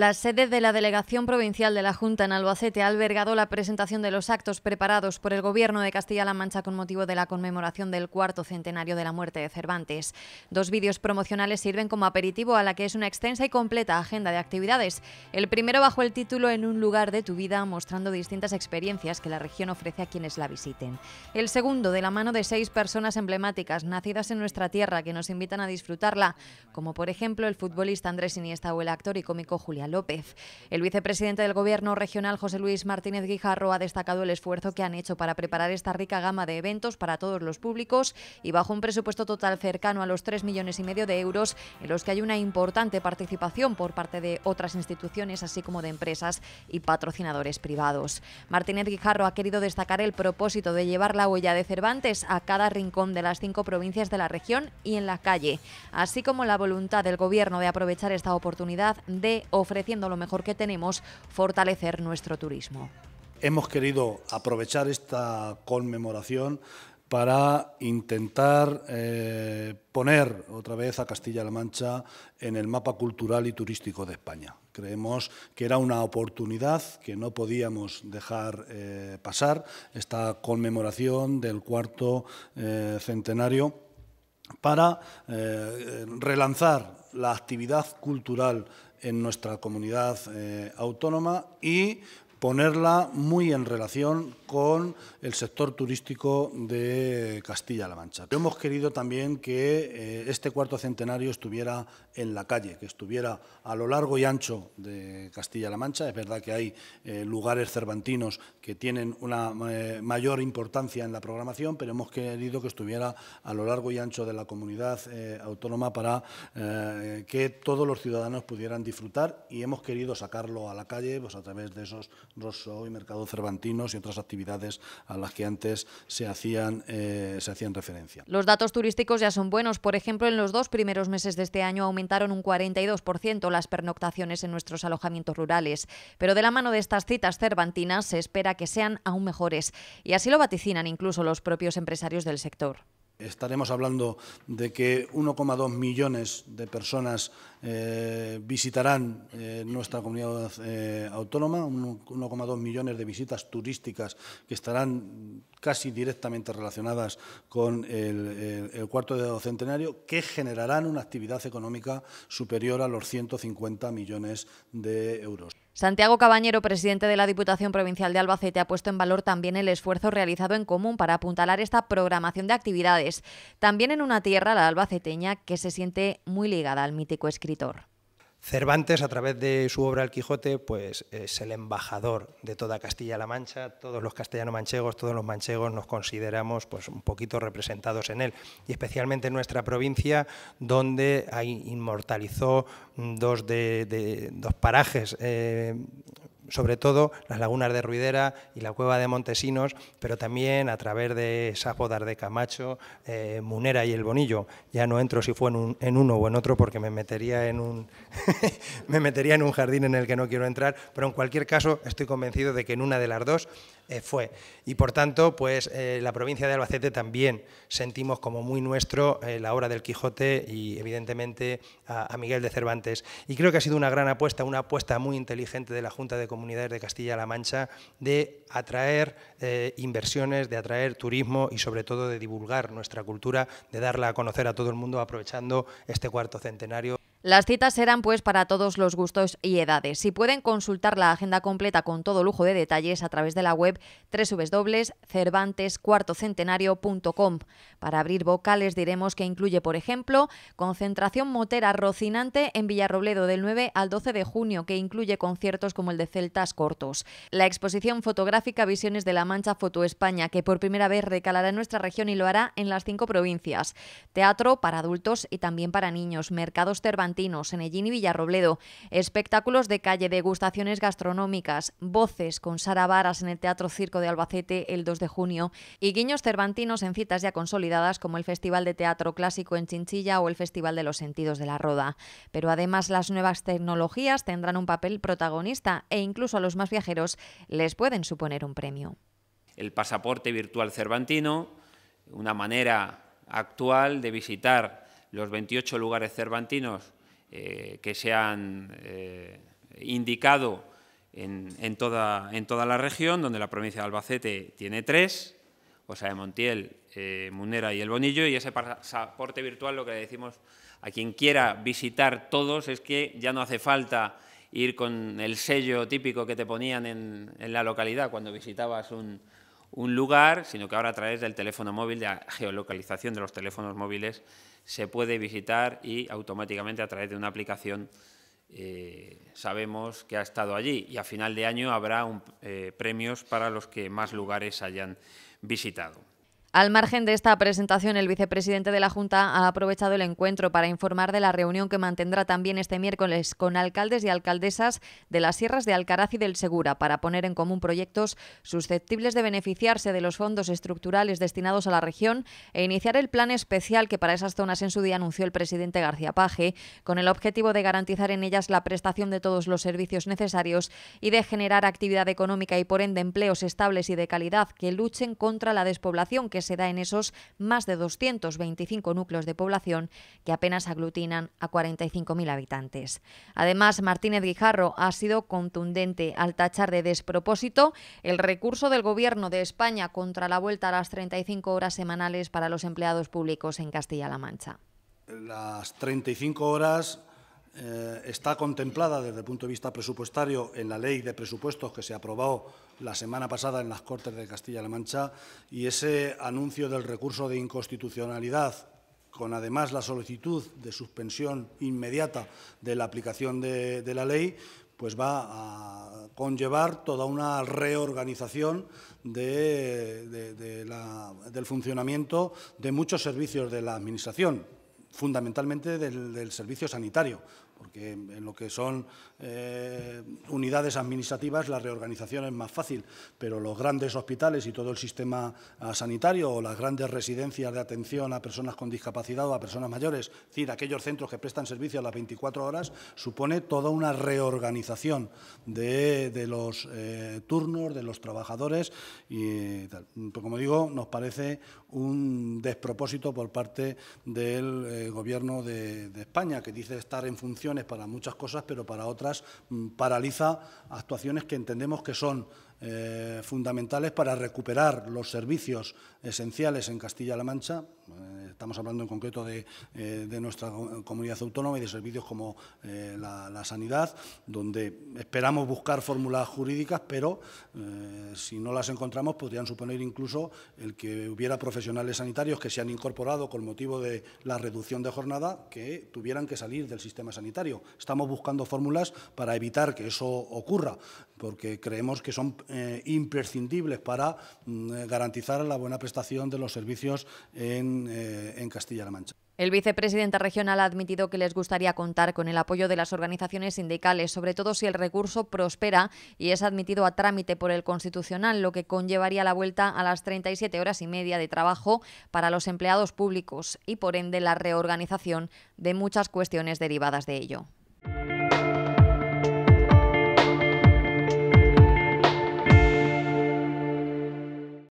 La sede de la Delegación Provincial de la Junta en Albacete ha albergado la presentación de los actos preparados por el Gobierno de Castilla-La Mancha con motivo de la conmemoración del cuarto centenario de la muerte de Cervantes. Dos vídeos promocionales sirven como aperitivo a la que es una extensa y completa agenda de actividades. El primero bajo el título En un lugar de tu vida, mostrando distintas experiencias que la región ofrece a quienes la visiten. El segundo, de la mano de seis personas emblemáticas nacidas en nuestra tierra que nos invitan a disfrutarla, como por ejemplo el futbolista Andrés Iniesta o el actor y cómico Julián López. El vicepresidente del Gobierno regional, José Luis Martínez Guijarro, ha destacado el esfuerzo que han hecho para preparar esta rica gama de eventos para todos los públicos y bajo un presupuesto total cercano a los 3 millones y medio de euros, en los que hay una importante participación por parte de otras instituciones, así como de empresas y patrocinadores privados. Martínez Guijarro ha querido destacar el propósito de llevar la huella de Cervantes a cada rincón de las cinco provincias de la región y en la calle, así como la voluntad del Gobierno de aprovechar esta oportunidad de ofrecer haciendo lo mejor que tenemos, fortalecer nuestro turismo. Hemos querido aprovechar esta conmemoración para intentar eh, poner otra vez a Castilla-La Mancha en el mapa cultural y turístico de España. Creemos que era una oportunidad que no podíamos dejar eh, pasar esta conmemoración del cuarto eh, centenario para relanzar la actividad cultural en nuestra comunidad eh, autónoma y ponerla muy en relación con el sector turístico de Castilla-La Mancha. Hemos querido también que eh, este cuarto centenario estuviera en la calle, que estuviera a lo largo y ancho de Castilla-La Mancha. Es verdad que hay eh, lugares cervantinos que tienen una eh, mayor importancia en la programación, pero hemos querido que estuviera a lo largo y ancho de la comunidad autónoma para que todos los ciudadanos pudieran disfrutar y hemos querido sacarlo a la calle pues, a través de esos Rosso y Mercado Cervantinos y otras actividades a las que antes se hacían, eh, se hacían referencia. Los datos turísticos ya son buenos. Por ejemplo, en los dos primeros meses de este año aumentaron un 42% las pernoctaciones en nuestros alojamientos rurales. Pero de la mano de estas citas cervantinas se espera que sean aún mejores. Y así lo vaticinan incluso los propios empresarios del sector. Estaremos hablando de que 1,2 millones de personas eh, visitarán eh, nuestra comunidad eh, autónoma, 1,2 millones de visitas turísticas que estarán casi directamente relacionadas con el, el cuarto de docentenario, que generarán una actividad económica superior a los 150 millones de euros. Santiago Cabañero, presidente de la Diputación Provincial de Albacete, ha puesto en valor también el esfuerzo realizado en común para apuntalar esta programación de actividades, también en una tierra, la albaceteña, que se siente muy ligada al mítico escritor. Cervantes, a través de su obra El Quijote, pues es el embajador de toda Castilla-La Mancha. Todos los castellano-manchegos, todos los manchegos nos consideramos pues, un poquito representados en él, y especialmente en nuestra provincia, donde inmortalizó dos, dos parajes eh, sobre todo las lagunas de Ruidera y la cueva de Montesinos, pero también a través de esas de Camacho, eh, Munera y El Bonillo. Ya no entro si fue en, un, en uno o en otro porque me metería en, un me metería en un jardín en el que no quiero entrar, pero en cualquier caso estoy convencido de que en una de las dos eh, fue. Y por tanto, pues eh, la provincia de Albacete también sentimos como muy nuestro la obra del Quijote y evidentemente a, a Miguel de Cervantes. Y creo que ha sido una gran apuesta, una apuesta muy inteligente de la Junta de Comunicación comunidades de Castilla-La Mancha de atraer eh, inversiones, de atraer turismo y sobre todo de divulgar nuestra cultura, de darla a conocer a todo el mundo aprovechando este cuarto centenario. Las citas serán pues para todos los gustos y edades. Si pueden consultar la agenda completa con todo lujo de detalles a través de la web www.cervantescuartocentenario.com. Para abrir vocales diremos que incluye, por ejemplo, concentración motera rocinante en Villarrobledo del 9 al 12 de junio, que incluye conciertos como el de Celtas Cortos. La exposición fotográfica Visiones de la Mancha Foto España, que por primera vez recalará en nuestra región y lo hará en las cinco provincias. Teatro para adultos y también para niños. Mercados Cervantes en y Villarrobledo, espectáculos de calle, degustaciones gastronómicas, voces con Sara Varas en el Teatro Circo de Albacete el 2 de junio y guiños cervantinos en citas ya consolidadas como el Festival de Teatro Clásico en Chinchilla o el Festival de los Sentidos de la Roda. Pero además las nuevas tecnologías tendrán un papel protagonista e incluso a los más viajeros les pueden suponer un premio. El pasaporte virtual cervantino, una manera actual de visitar los 28 lugares cervantinos eh, que se han eh, indicado en, toda, la región, donde la provincia de Albacete tiene tres, o sea, de Montiel, eh, Munera y El Bonillo, y ese pasaporte virtual lo que le decimos a quien quiera visitar todos es que ya no hace falta ir con el sello típico que te ponían en, en la localidad cuando visitabas un, un lugar, sino que ahora a través del teléfono móvil, de la geolocalización de los teléfonos móviles, se puede visitar y automáticamente a través de una aplicación eh, sabemos que ha estado allí y a final de año habrá eh, premios para los que más lugares hayan visitado. Al margen de esta presentación, el vicepresidente de la Junta ha aprovechado el encuentro para informar de la reunión que mantendrá también este miércoles con alcaldes y alcaldesas de las sierras de Alcaraz y del Segura para poner en común proyectos susceptibles de beneficiarse de los fondos estructurales destinados a la región e iniciar el plan especial que para esas zonas en su día anunció el presidente García Page, con el objetivo de garantizar en ellas la prestación de todos los servicios necesarios y de generar actividad económica y por ende empleos estables y de calidad que luchen contra la despoblación que se da en esos más de 225 núcleos de población que apenas aglutinan a 45.000 habitantes. Además, Martínez Guijarro ha sido contundente al tachar de despropósito el recurso del Gobierno de España contra la vuelta a las 35 horas semanales para los empleados públicos en Castilla-La Mancha. Las 35 horas eh, está contemplada desde el punto de vista presupuestario en la ley de presupuestos que se aprobó la semana pasada en las Cortes de Castilla-La Mancha y ese anuncio del recurso de inconstitucionalidad con además la solicitud de suspensión inmediata de la aplicación de, la ley, pues va a conllevar toda una reorganización del funcionamiento de muchos servicios de la Administración, fundamentalmente del, servicio sanitario porque en lo que son eh, unidades administrativas la reorganización es más fácil, pero los grandes hospitales y todo el sistema ah, sanitario o las grandes residencias de atención a personas con discapacidad o a personas mayores, es decir, aquellos centros que prestan servicio a las 24 horas, supone toda una reorganización de, los eh, turnos, de los trabajadores y pues Como digo, nos parece un despropósito por parte del eh, Gobierno de España, que dice estar en función para muchas cosas, pero para otras mm, paraliza actuaciones que entendemos que son eh, fundamentales para recuperar los servicios esenciales en Castilla-La Mancha. Eh, estamos hablando en concreto de, eh, nuestra comunidad autónoma y de servicios como la, la, sanidad, donde esperamos buscar fórmulas jurídicas, pero si no las encontramos podrían suponer incluso el que hubiera profesionales sanitarios que se han incorporado con motivo de la reducción de jornada que tuvieran que salir del sistema sanitario. Estamos buscando fórmulas para evitar que eso ocurra porque creemos que son eh, imprescindibles para mm, garantizar la buena prestación de los servicios en, eh, en Castilla-La Mancha. El vicepresidente regional ha admitido que les gustaría contar con el apoyo de las organizaciones sindicales, sobre todo si el recurso prospera y es admitido a trámite por el Constitucional, lo que conllevaría la vuelta a las 37 horas y media de trabajo para los empleados públicos y, por ende, la reorganización de muchas cuestiones derivadas de ello.